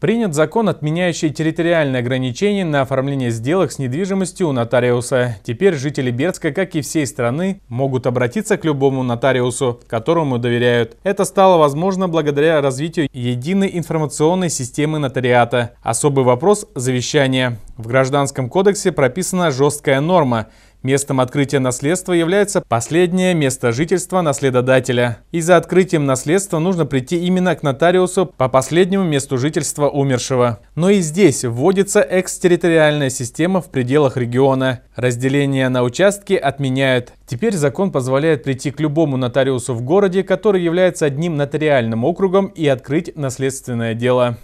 Принят закон, отменяющий территориальные ограничения на оформление сделок с недвижимостью у нотариуса. Теперь жители Бердска, как и всей страны, могут обратиться к любому нотариусу, которому доверяют. Это стало возможно благодаря развитию единой информационной системы нотариата. Особый вопрос – завещание. В Гражданском кодексе прописана жесткая норма. Местом открытия наследства является последнее место жительства наследодателя. И за открытием наследства нужно прийти именно к нотариусу по последнему месту жительства умершего. Но и здесь вводится экстерриториальная система в пределах региона. Разделение на участки отменяют. Теперь закон позволяет прийти к любому нотариусу в городе, который является одним нотариальным округом и открыть наследственное дело.